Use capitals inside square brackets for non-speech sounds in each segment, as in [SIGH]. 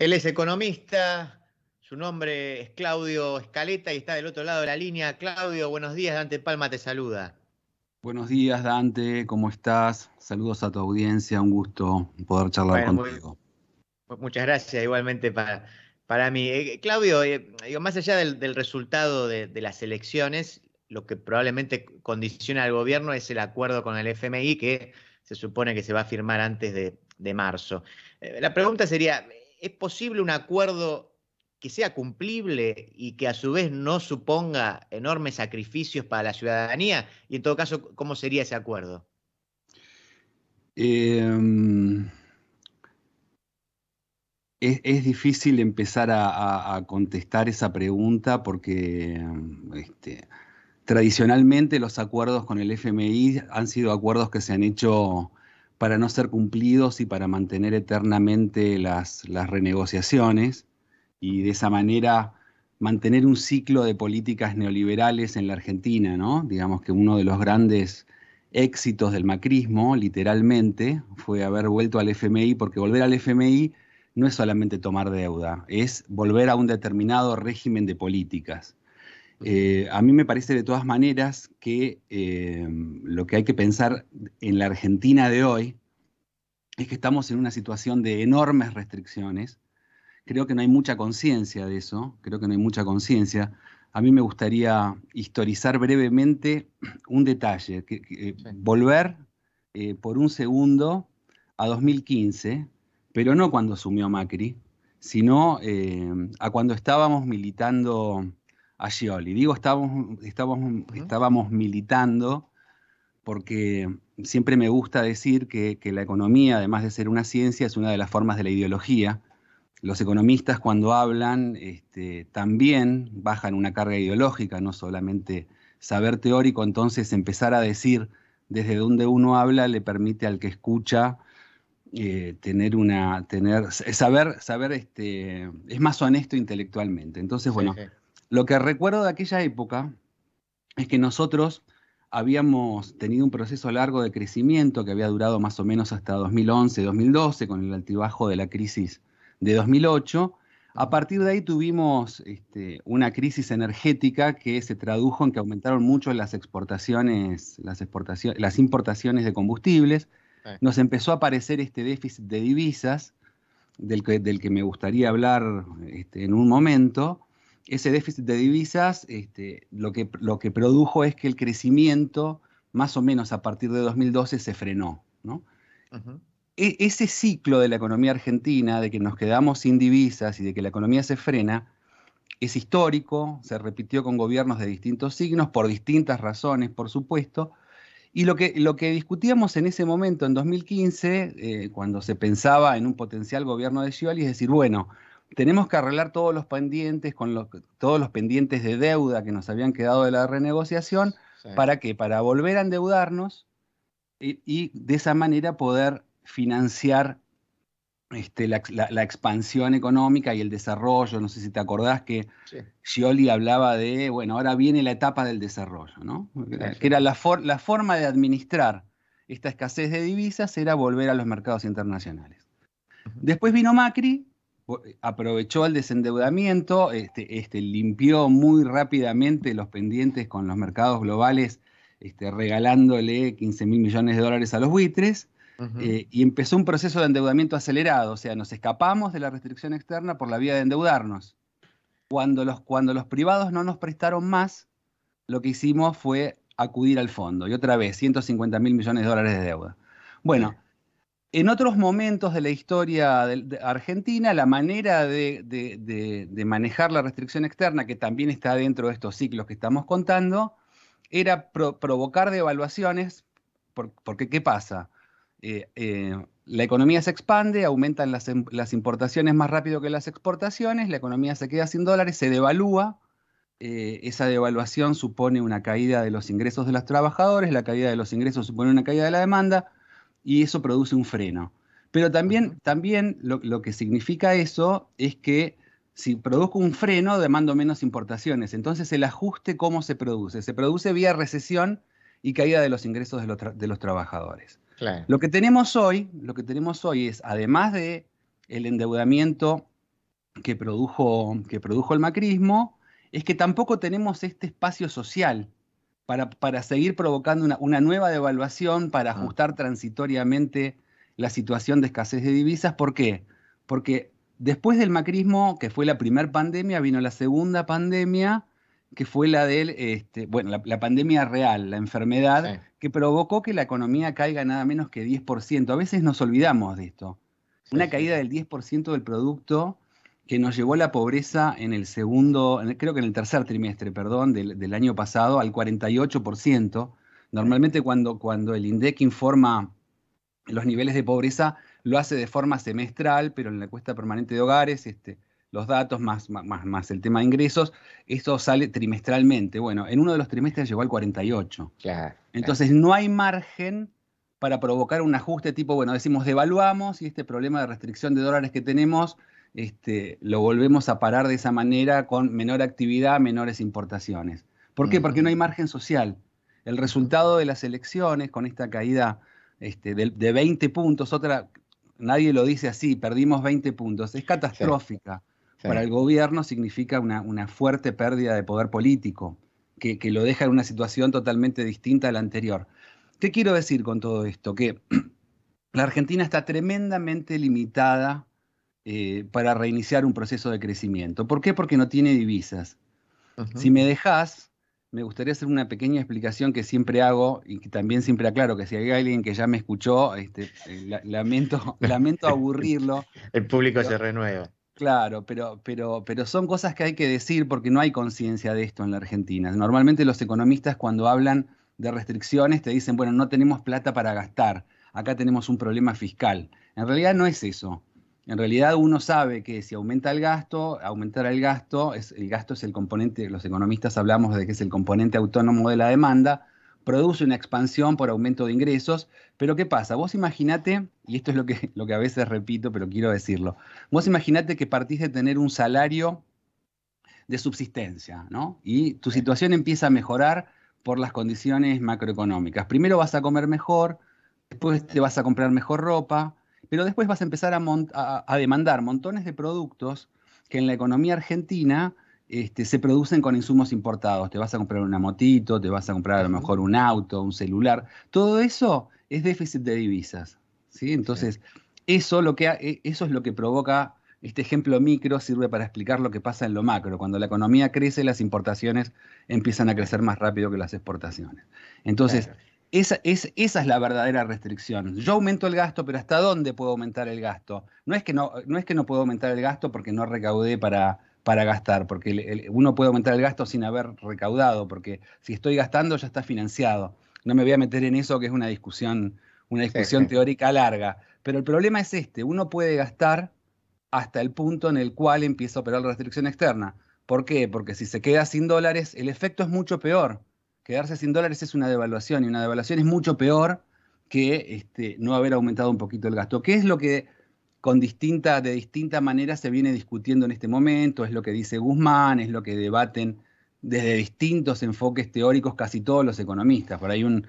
Él es economista, su nombre es Claudio Escaleta y está del otro lado de la línea. Claudio, buenos días, Dante Palma te saluda. Buenos días, Dante, ¿cómo estás? Saludos a tu audiencia, un gusto poder charlar contigo. muchas gracias, igualmente para, para mí. Eh, eh, Claudio, eh, más allá del, resultado de, las elecciones, lo que probablemente condiciona al gobierno es el acuerdo con el FMI que se supone que se va a firmar antes de, marzo. la pregunta sería, ¿es posible un acuerdo que sea cumplible y que a su vez no suponga enormes sacrificios para la ciudadanía? Y en todo caso, ¿cómo sería ese acuerdo? Em, es, difícil empezar a, contestar esa pregunta porque em, este, tradicionalmente los acuerdos con el FMI han sido acuerdos que se han hecho para no ser cumplidos y para mantener eternamente las, renegociaciones y de esa manera mantener un ciclo de políticas neoliberales en la Argentina, ¿no? Digamos que uno de los grandes éxitos del macrismo, literalmente, fue haber vuelto al FMI, porque volver al FMI no es solamente tomar deuda, es volver a un determinado régimen de políticas. Eh, a mí me parece de todas maneras que eh, lo que hay que pensar en la Argentina de hoy es que estamos en una situación de enormes restricciones. Creo que no hay mucha conciencia de eso, creo que no hay mucha conciencia. A mí me gustaría historizar brevemente [CLEARS THROAT] un detalle, que, eh, volver por un segundo a 2015, pero no cuando asumió Macri, sino a cuando estábamos militando a Scioli. Digo, estábamos, estábamos militando porque siempre me gusta decir que, la economía, además de ser una ciencia, es una de las formas de la ideología. Los economistas cuando hablan este, también bajan una carga ideológica, no solamente saber teórico, entonces empezar a decir desde donde uno habla le permite al que escucha eh, tener una, tener, saber, saber, este, es más honesto intelectualmente. Entonces, bueno, lo que recuerdo de aquella época es que nosotros habíamos tenido un proceso largo de crecimiento que había durado más o menos hasta 2011-2012 con el altibajo de la crisis de 2008. A partir de ahí tuvimos este, una crisis energética que se tradujo en que aumentaron mucho las exportaciones, las, exportaciones, las importaciones de combustibles. Nos empezó a aparecer este déficit de divisas del que, me gustaría hablar este, en un momento ese déficit de divisas este, lo, que, lo que produjo es que el crecimiento, más o menos a partir de 2012, se frenó. E, ese ciclo de la economía argentina, de que nos quedamos sin divisas y de que la economía se frena, es histórico, se repitió con gobiernos de distintos signos, por distintas razones, por supuesto. Y lo que, lo que discutíamos en ese momento, en 2015, eh, cuando se pensaba en un potencial gobierno de Scioli, es decir, bueno, tenemos que arreglar todos los pendientes, con todos los pendientes de deuda que nos habían quedado de la renegociación. ¿Para que Para volver a endeudarnos y, de esa manera poder financiar este, la, expansión económica y el desarrollo. No sé si te acordás que sí. hablaba de, bueno, ahora viene la etapa del desarrollo, ¿no? Que era la, forma de administrar esta escasez de divisas era volver a los mercados internacionales. Después vino Macri eh, aprovechó el desendeudamiento, este, este, limpió muy rápidamente los pendientes con los mercados globales, este, regalándole 15 mil millones de dólares a los buitres, eh, y empezó un proceso de endeudamiento acelerado, o sea, nos escapamos de la restricción externa por la vía de endeudarnos. Cuando los, cuando los privados no nos prestaron más, lo que hicimos fue acudir al fondo, y otra vez, 150 mil millones de dólares de deuda. Bueno, en otros momentos de la historia de, argentina, la manera de, manejar la restricción externa, que también está dentro de estos ciclos que estamos contando, era provocar devaluaciones, porque ¿qué pasa? Eh, eh, la economía se expande, aumentan em, las, importaciones más rápido que las exportaciones, la economía se queda sin dólares, se devalúa, eh, esa devaluación supone una caída de los ingresos de los trabajadores, la caída de los ingresos supone una caída de la demanda, y eso produce un freno. Pero también, también lo, que significa eso es que si produzco un freno, demando menos importaciones. Entonces el ajuste, ¿cómo se produce? Se produce vía recesión y caída de los ingresos de los, trabajadores. Lo, que tenemos hoy, lo que tenemos hoy es, además de el endeudamiento que produjo, que produjo el macrismo, es que tampoco tenemos este espacio social para, seguir provocando una, nueva devaluación, para ah. ajustar transitoriamente la situación de escasez de divisas. ¿Por qué? Porque después del macrismo, que fue la primera pandemia, vino la segunda pandemia, que fue la del, este, bueno, la, pandemia real, la enfermedad, que provocó que la economía caiga nada menos que 10%. A veces nos olvidamos de esto. Una caída del 10% del producto que nos llevó la pobreza en el segundo, creo que en el tercer trimestre, perdón, del, año pasado al 48%. Normalmente cuando, cuando el INDEC informa los niveles de pobreza, lo hace de forma semestral, pero en la encuesta permanente de hogares, este, los datos más, más, más el tema de ingresos, esto sale trimestralmente. Bueno, en uno de los trimestres llegó al 48. Entonces no hay margen para provocar un ajuste tipo, bueno, decimos devaluamos y este problema de restricción de dólares que tenemos este, lo volvemos a parar de esa manera con menor actividad, menores importaciones. ¿Por qué? Porque no hay margen social. El resultado de las elecciones con esta caída este, de, 20 puntos, otra, nadie lo dice así, perdimos 20 puntos, es catastrófica. Para el gobierno significa una, fuerte pérdida de poder político, que, que lo deja en una situación totalmente distinta a la anterior. ¿Qué quiero decir con todo esto? Que [CLEARS THROAT] la Argentina está tremendamente limitada eh, para reiniciar un proceso de crecimiento. ¿Por qué? Porque no tiene divisas. Si me dejas, me gustaría hacer una pequeña explicación que siempre hago y que también siempre aclaro que si hay alguien que ya me escuchó, este, eh, lamento, [LAUGHS] lamento aburrirlo. El público se renueva. Claro, pero, pero, pero son cosas que hay que decir porque no hay conciencia de esto en la Argentina. Normalmente los economistas cuando hablan de restricciones te dicen, bueno, no tenemos plata para gastar, acá tenemos un problema fiscal. En realidad no es eso. En realidad uno sabe que si aumenta el gasto, aumentar el gasto, es, el gasto es el componente, los economistas hablamos de que es el componente autónomo de la demanda, produce una expansión por aumento de ingresos, pero ¿qué pasa? Vos imaginate, y esto es lo que, [LAUGHS] lo que a veces repito, pero quiero decirlo, vos imaginate que partís de tener un salario de subsistencia, ¿no? Y tu situación empieza a mejorar por las condiciones macroeconómicas. Primero vas a comer mejor, después te vas a comprar mejor ropa, pero después vas a empezar a, demandar montones de productos que en la economía argentina este, se producen con insumos importados. Te vas a comprar una motito, te vas a comprar a lo mejor un auto, un celular. Todo eso es déficit de divisas. Entonces, e, Eso, es lo que provoca, este ejemplo micro sirve para explicar lo que pasa en lo macro. Cuando la economía crece, las importaciones empiezan a crecer más rápido que las exportaciones. Entonces, esa es, esa es la verdadera restricción. Yo aumento el gasto, pero ¿hasta dónde puedo aumentar el gasto? No es que no, no, es que no puedo aumentar el gasto porque no recaudé para, para gastar, porque uno puede aumentar el gasto sin haber recaudado, porque si estoy gastando ya está financiado. No me voy a meter en eso, que es una discusión, una discusión teórica larga. Pero el problema es este, uno puede gastar hasta el punto en el cual empieza a operar la restricción externa. ¿Por qué? Porque si se queda sin dólares, el efecto es mucho peor quedarse sin dólares es una devaluación y una devaluación es mucho peor que este, no haber aumentado un poquito el gasto. ¿Qué es lo que con de distinta manera se viene discutiendo en este momento? Es lo que dice Guzmán, es lo que debaten desde distintos enfoques teóricos casi todos los economistas. Por ahí un,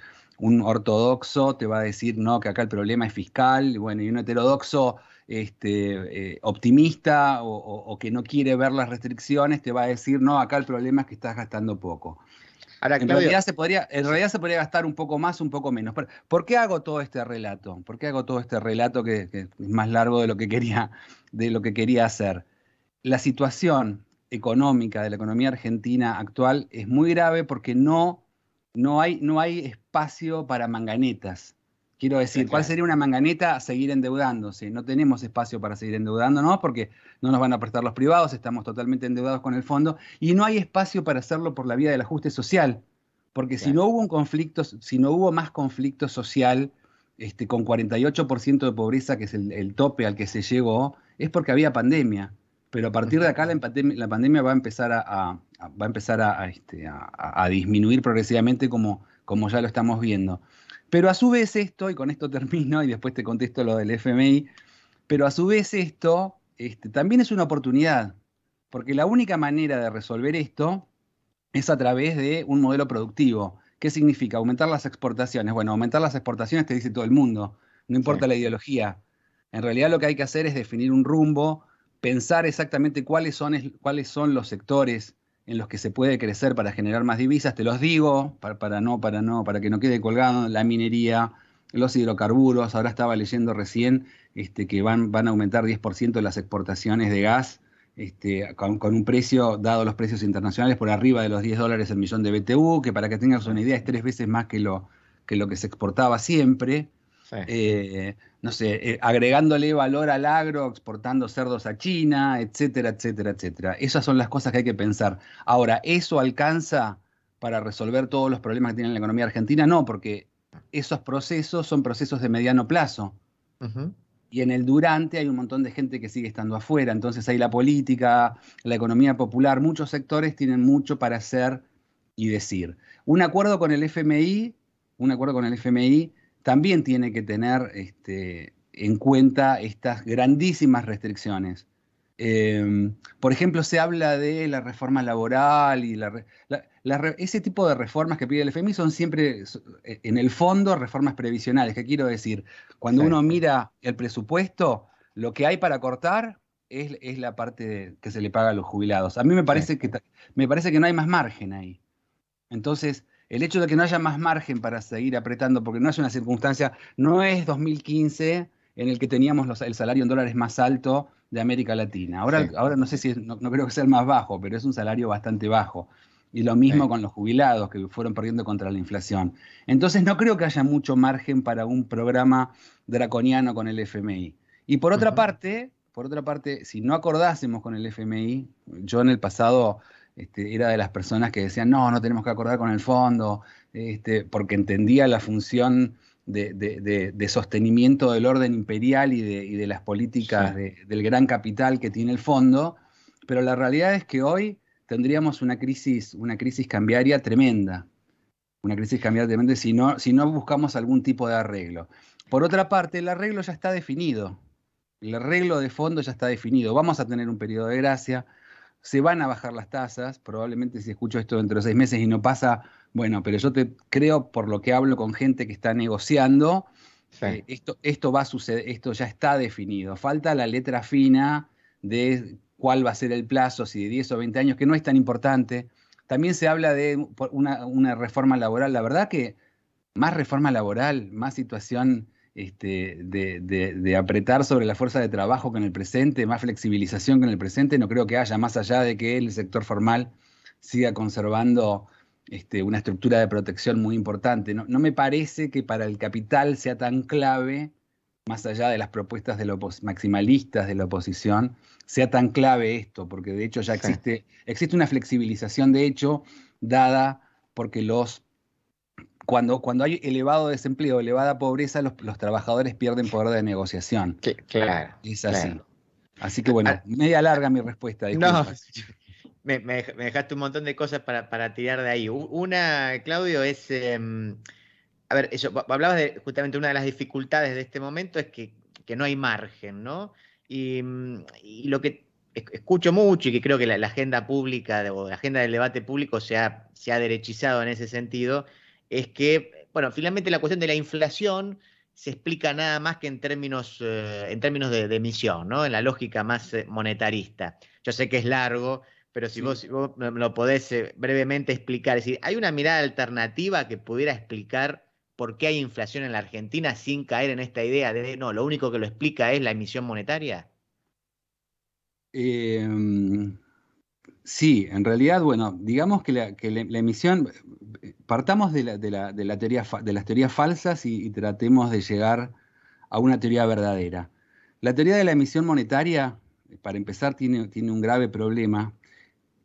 ortodoxo te va a decir, no, que acá el problema es fiscal, y bueno, y un heterodoxo este, eh, optimista o, o, que no quiere ver las restricciones te va a decir, no, acá el problema es que estás gastando poco en, realidad se podría, en realidad se podría gastar un poco más, un poco menos. ¿Por, qué hago todo este relato? ¿Por qué hago todo este relato que, es más largo de lo que, quería, de lo que quería hacer? La situación económica de la economía argentina actual es muy grave porque no, no, hay, no hay espacio para manganetas. Quiero decir, ¿cuál sería una manganeta seguir endeudándose? No tenemos espacio para seguir endeudándonos porque no nos van a prestar los privados, estamos totalmente endeudados con el fondo y no hay espacio para hacerlo por la vía del ajuste social. Porque si no hubo un conflicto, si no hubo más conflicto social este, con 48% de pobreza, que es el, tope al que se llegó, es porque había pandemia. Pero a partir de acá la, pandemia va a empezar a, este, disminuir progresivamente como ya lo estamos viendo. Pero a su vez esto, y con esto termino y después te contesto lo del FMI, pero a su vez esto este, también es una oportunidad, porque la única manera de resolver esto es a través de un modelo productivo. ¿Qué significa? Aumentar las exportaciones. Bueno, aumentar las exportaciones te dice todo el mundo, no importa la ideología. En realidad lo que hay que hacer es definir un rumbo, pensar exactamente cuáles son, cuáles son los sectores en los que se puede crecer para generar más divisas, te los digo, para, para no, para no, para que no quede colgado la minería, los hidrocarburos, ahora estaba leyendo recién este, que van, van a aumentar 10% las exportaciones de gas este, con, un precio, dado los precios internacionales, por arriba de los 10 dólares el millón de BTU, que para que tengas una idea es tres veces más que lo que, lo que se exportaba siempre. Sí. Eh, no sé, eh, agregándole valor al agro, exportando cerdos a China, etcétera, etcétera, etcétera. Esas son las cosas que hay que pensar. Ahora, ¿eso alcanza para resolver todos los problemas que tiene la economía argentina? No, porque esos procesos son procesos de mediano plazo. Y en el durante hay un montón de gente que sigue estando afuera. Entonces hay la política, la economía popular, muchos sectores tienen mucho para hacer y decir. Un acuerdo con el FMI, un acuerdo con el FMI también tiene que tener este, en cuenta estas grandísimas restricciones. Em, por ejemplo, se habla de la reforma laboral y ese tipo de reformas que pide el FMI son siempre, e, en el fondo, reformas previsionales. ¿Qué quiero decir? Cuando uno mira el presupuesto, lo que hay para cortar es, la parte que se le paga a los jubilados. A mí me parece, que, me parece que no hay más margen ahí. Entonces, el hecho de que no haya más margen para seguir apretando, porque no es una circunstancia, no es 2015 en el que teníamos el salario en dólares más alto de América Latina. Ahora, ahora no sé si, no, creo que sea el más bajo, pero es un salario bastante bajo. Y lo mismo con los jubilados que fueron perdiendo contra la inflación. Entonces no creo que haya mucho margen para un programa draconiano con el FMI. Y por otra parte, por otra parte, si no acordásemos con el FMI, yo en el pasado este, era de las personas que decían, no, no tenemos que acordar con el fondo, este, porque entendía la función de, sostenimiento del orden imperial y de, las políticas del gran capital que tiene el fondo, pero la realidad es que hoy tendríamos una crisis, una crisis cambiaria tremenda, una crisis cambiaria tremenda si no, si no buscamos algún tipo de arreglo. Por otra parte, el arreglo ya está definido, el arreglo de fondo ya está definido, vamos a tener un periodo de gracia, se van a bajar las tasas, probablemente si escucho esto dentro de seis meses y no pasa, bueno, pero yo te creo por lo que hablo con gente que está negociando, eh, esto, esto va a suceder, esto ya está definido. Falta la letra fina de cuál va a ser el plazo, si de 10 o 20 años, que no es tan importante. También se habla de una, una reforma laboral. La verdad que más reforma laboral, más situación este, de, apretar sobre la fuerza de trabajo que en el presente, más flexibilización que en el presente, no creo que haya, más allá de que el sector formal siga conservando este, una estructura de protección muy importante. No, no, me parece que para el capital sea tan clave, más allá de las propuestas de los maximalistas de la oposición, sea tan clave esto, porque de hecho ya existe, existe una flexibilización de hecho dada porque los cuando, cuando hay elevado desempleo, elevada pobreza, los, trabajadores pierden poder de negociación. claro. Es así. Así que bueno, ah, media larga mi respuesta. [LAUGHS] me, dejaste un montón de cosas para, tirar de ahí. Una, Claudio, es... Em, a ver, eso, hablabas de justamente una de las dificultades de este momento es que, no hay margen, ¿no? Y, em, lo que escucho mucho y que creo que la, agenda pública o la agenda del debate público se ha, se ha derechizado en ese sentido, es que, bueno, finalmente la cuestión de la inflación se explica nada más que en términos, eh, en términos de, emisión, ¿no? En la lógica más eh, monetarista. Yo sé que es largo, pero si, vos, lo podés eh, brevemente explicar, es decir, ¿hay una mirada alternativa que pudiera explicar por qué hay inflación en la Argentina sin caer en esta idea de, no, lo único que lo explica es la emisión monetaria? Eh, Sí, en realidad, bueno, digamos que la, emisión, eh, partamos de, la, teoría, de las teorías falsas y, tratemos de llegar a una teoría verdadera. La teoría de la emisión monetaria, para empezar, tiene, tiene un grave problema.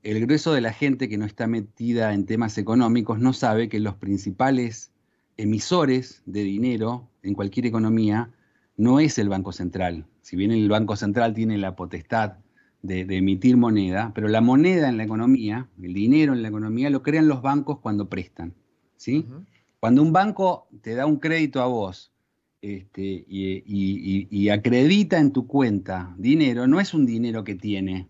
El grueso de la gente que no está metida en temas económicos no sabe que los principales emisores de dinero en cualquier economía no es el Banco Central. Si bien el Banco Central tiene la potestad de, emitir moneda, pero la moneda en la economía, el dinero en la economía, lo crean los bancos cuando prestan. ¿sí? Cuando un banco te da un crédito a vos este, y, acredita en tu cuenta dinero, no es un dinero que tiene.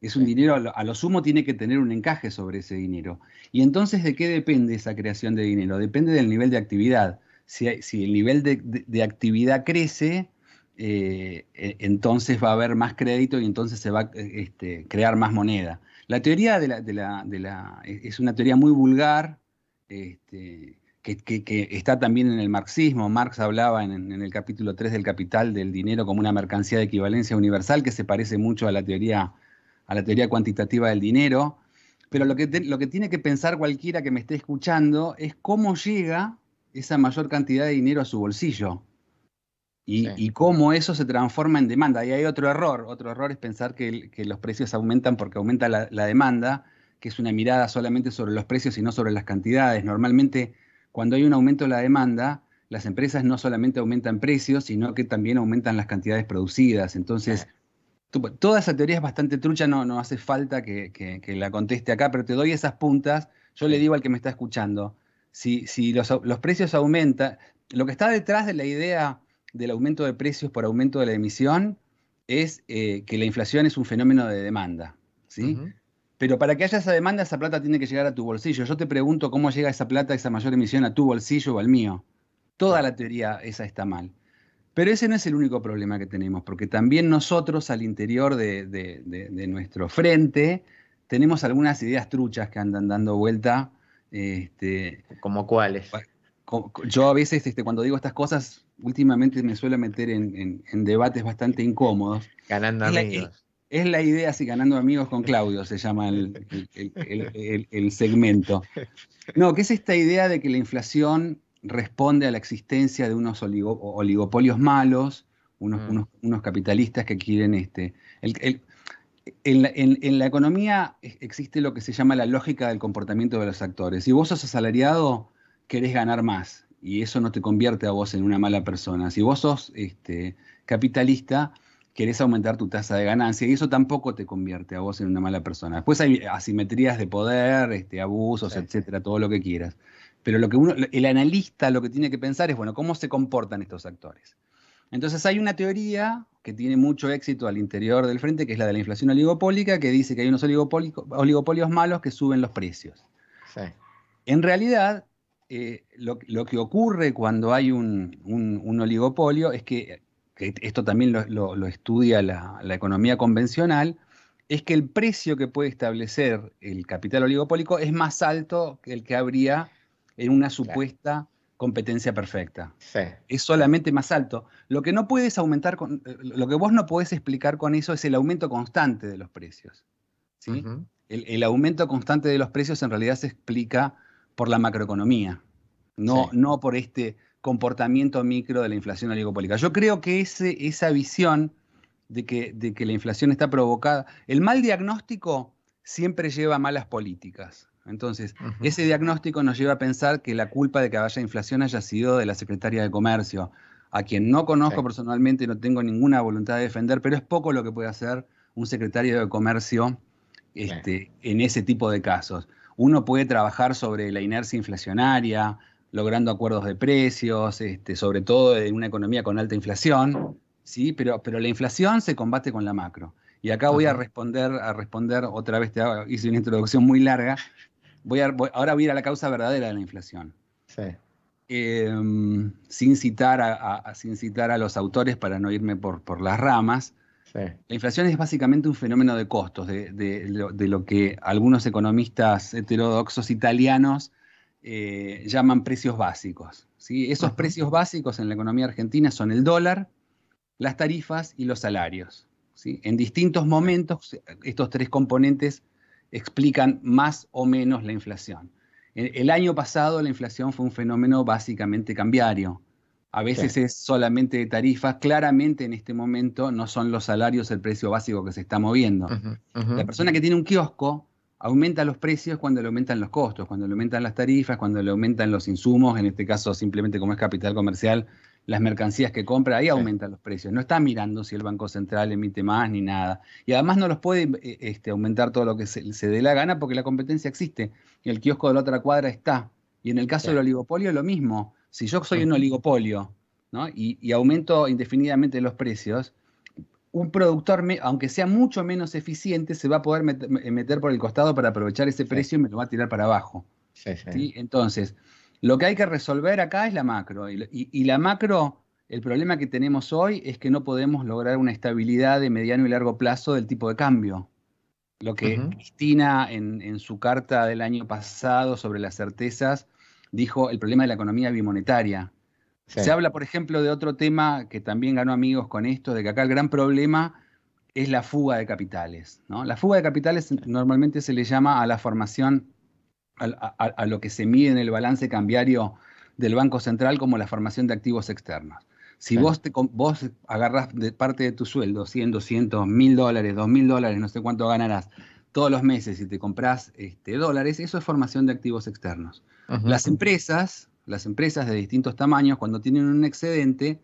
Es un dinero, a lo, sumo tiene que tener un encaje sobre ese dinero. Y entonces, ¿de qué depende esa creación de dinero? Depende del nivel de actividad. Si, el nivel de actividad crece, eh, e, entonces va a haber más crédito y entonces se va a eh, este, crear más moneda. La teoría de la, e, es una teoría muy vulgar este, que, está también en el marxismo. Marx hablaba en, el capítulo 3 del Capital del dinero como una mercancía de equivalencia universal que se parece mucho a la teoría, a la teoría cuantitativa del dinero. Pero lo lo que tiene que pensar cualquiera que me esté escuchando es cómo llega esa mayor cantidad de dinero a su bolsillo y, cómo eso se transforma en demanda. Y hay otro error, otro error es pensar que, los precios aumentan porque aumenta la, demanda, que es una mirada solamente sobre los precios y no sobre las cantidades. Normalmente cuando hay un aumento de la demanda, las empresas no solamente aumentan precios, sino que también aumentan las cantidades producidas. Entonces, toda esa teoría es bastante trucha, no, no hace falta que, la conteste acá, pero te doy esas puntas. Yo le digo al que me está escuchando, si, los, los precios aumentan, lo que está detrás de la idea del aumento de precios por aumento de la emisión es eh, que la inflación es un fenómeno de demanda, ¿sí? Pero para que haya esa demanda, esa plata tiene que llegar a tu bolsillo. Yo te pregunto cómo llega esa plata, esa mayor emisión a tu bolsillo o al mío. Toda la teoría esa está mal. Pero ese no es el único problema que tenemos, porque también nosotros al interior de, de nuestro frente tenemos algunas ideas truchas que andan dando vuelta. Este, ¿Como cuáles? yo a veces, este, cuando digo estas cosas, últimamente me suelo meter en, debates bastante incómodos. Ganando amigos. es la idea, sí, ganando amigos con Claudio, se llama el, segmento. No, que es esta idea de que la inflación responde a la existencia de unos oligopolios malos, mm. unos, unos, capitalistas que quieren... Este, en la, en la economía existe lo que se llama la lógica del comportamiento de los actores. Si vos sos asalariado, querés ganar más y eso no te convierte a vos en una mala persona. Si vos sos este, capitalista, querés aumentar tu tasa de ganancia y eso tampoco te convierte a vos en una mala persona. Después hay asimetrías de poder, este, abusos, etcétera, todo lo que quieras. Pero lo que uno, el analista lo que tiene que pensar es, bueno, ¿cómo se comportan estos actores? Entonces hay una teoría que tiene mucho éxito al interior del frente, que es la de la inflación oligopólica, que dice que hay unos oligopolios malos que suben los precios. En realidad, eh, lo, que ocurre cuando hay un, oligopolio es que, esto también lo, estudia la, economía convencional, es que el precio que puede establecer el capital oligopólico es más alto que el que habría en una supuesta competencia perfecta. Es solamente más alto. Lo que no puedes aumentar con, lo que vos no podés explicar con eso es el aumento constante de los precios. el, aumento constante de los precios en realidad se explica por la macroeconomía, no, no por este comportamiento micro de la inflación oligopólica. Yo creo que ese, esa visión de que, de que la inflación está provocada, el mal diagnóstico siempre lleva a malas políticas. Entonces, ese diagnóstico nos lleva a pensar que la culpa de que haya inflación haya sido de la Secretaria de Comercio, a quien no conozco personalmente, no tengo ninguna voluntad de defender, pero es poco lo que puede hacer un secretario de Comercio este, en ese tipo de casos uno puede trabajar sobre la inercia inflacionaria, logrando acuerdos de precios, este, sobre todo en una economía con alta inflación, ¿sí? pero, pero la inflación se combate con la macro. Y acá voy a responder, a responder otra vez, te hice una introducción muy larga, voy a, ahora voy a ir a la causa verdadera de la inflación. Em, sin, citar a, a, sin citar a los autores para no irme por, por las ramas, la inflación es básicamente un fenómeno de costos, de, lo, que algunos economistas heterodoxos italianos eh, llaman precios básicos. Esos precios básicos en la economía argentina son el dólar, las tarifas y los salarios. ¿sí? En distintos momentos estos tres componentes explican más o menos la inflación. E, el año pasado la inflación fue un fenómeno básicamente cambiario a veces es solamente de tarifas. Claramente en este momento no son los salarios el precio básico que se está moviendo. La persona que tiene un kiosco aumenta los precios cuando le aumentan los costos, cuando le aumentan las tarifas, cuando le aumentan los insumos, en este caso simplemente como es capital comercial, las mercancías que compra, ahí aumentan los precios. No está mirando si el Banco Central emite más ni nada. Y además no los puede eh, este, aumentar todo lo que se, dé la gana porque la competencia existe. Y el kiosco de la otra cuadra está. Y en el caso del oligopolio lo mismo. Si yo soy mm. un oligopolio y, aumento indefinidamente los precios, un productor, aunque sea mucho menos eficiente, se va a poder meter por el costado para aprovechar ese precio y me lo va a tirar para abajo. Entonces, lo que hay que resolver acá es la macro. Y, la macro, el problema que tenemos hoy es que no podemos lograr una estabilidad de mediano y largo plazo del tipo de cambio. Lo que Cristina en, su carta del año pasado sobre las certezas dijo el problema de la economía bimonetaria. Se habla, por ejemplo, de otro tema que también ganó amigos con esto, de que acá el gran problema es la fuga de capitales. ¿no? La fuga de capitales normalmente se le llama a la formación, a, lo que se mide en el balance cambiario del Banco Central como la formación de activos externos. Si vos, te, vos agarrás de parte de tu sueldo, 100, 200, 1000 dólares, 2000 dólares, no sé cuánto ganarás todos los meses y te compras este, dólares, eso es formación de activos externos. Las empresas, las empresas de distintos tamaños, cuando tienen un excedente,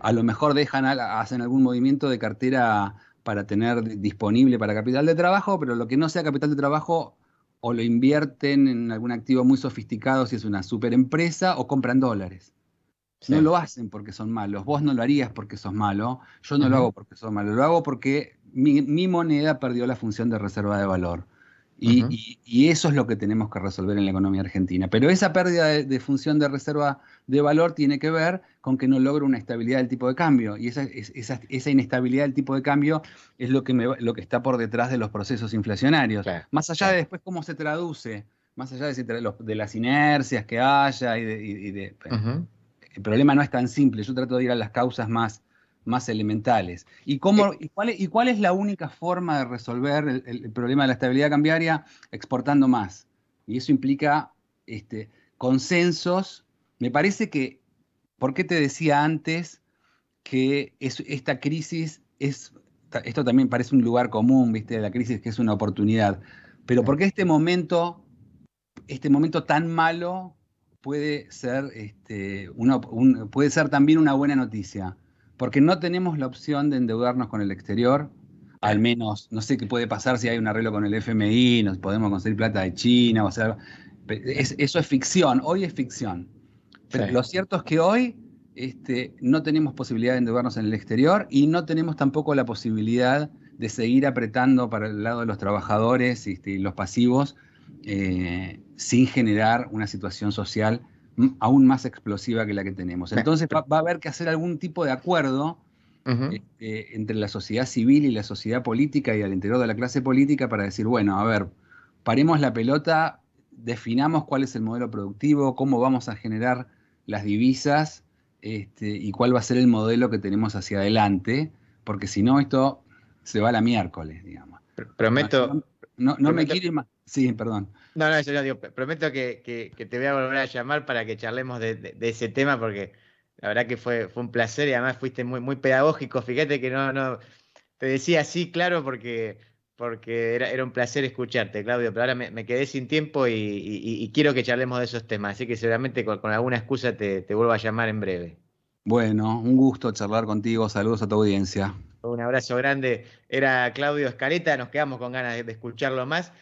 a lo mejor dejan, hacen algún movimiento de cartera para tener disponible para capital de trabajo, pero lo que no sea capital de trabajo o lo invierten en algún activo muy sofisticado si es una superempresa o compran dólares. No lo hacen porque son malos, vos no lo harías porque sos malo, yo no lo hago porque sos malo, lo hago porque mi moneda perdió la función de reserva de valor. Y, eso es lo que tenemos que resolver en la economía argentina. Pero esa pérdida de, función de reserva de valor tiene que ver con que no logro una estabilidad del tipo de cambio. Y esa, inestabilidad del tipo de cambio es lo que, está por detrás de los procesos inflacionarios. más allá de después cómo se traduce, más allá de, las inercias que haya y El problema no es tan simple. Yo trato de ir a las causas más, más elementales. ¿Y, cómo, eh, y, cuál, es la única forma de resolver el, problema de la estabilidad cambiaria? Exportando más. Y eso implica este, consensos. Me parece que, ¿por qué te decía antes que esta crisis es, esto también parece un lugar común, ¿viste? La crisis que es una oportunidad. Pero ¿por qué este momento, este momento tan malo puede ser, este, puede ser también una buena noticia? porque no tenemos la opción de endeudarnos con el exterior, al menos, no sé qué puede pasar si hay un arreglo con el FMI, nos podemos conseguir plata de China, o sea, eso es ficción, hoy es ficción. Pero lo cierto es que hoy este, no tenemos posibilidad de endeudarnos en el exterior y no tenemos tampoco la posibilidad de seguir apretando para el lado de los trabajadores este, y los pasivos eh, sin generar una situación social aún más explosiva que la que tenemos. Entonces va, a haber que hacer algún tipo de acuerdo este, entre la sociedad civil y la sociedad política y al interior de la clase política para decir, bueno, a ver, paremos la pelota, definamos cuál es el modelo productivo, cómo vamos a generar las divisas este, y cuál va a ser el modelo que tenemos hacia adelante, porque si no esto se va a la miércoles, digamos. Prometo, no, no me quiere más. Sí, perdón. No, no, yo prometo que, te voy a volver a llamar para que charlemos de, ese tema, porque la verdad que fue, fue un placer y además fuiste muy, muy pedagógico. Fíjate que no, no, te decía así, claro, porque, porque era, era un placer escucharte, Claudio, pero ahora me, quedé sin tiempo y, quiero que charlemos de esos temas, así que seguramente con, alguna excusa te vuelvo a llamar en breve. Bueno, un gusto charlar contigo, saludos a tu audiencia. Un abrazo grande. Era Claudio Escaleta, nos quedamos con ganas de, de escucharlo más.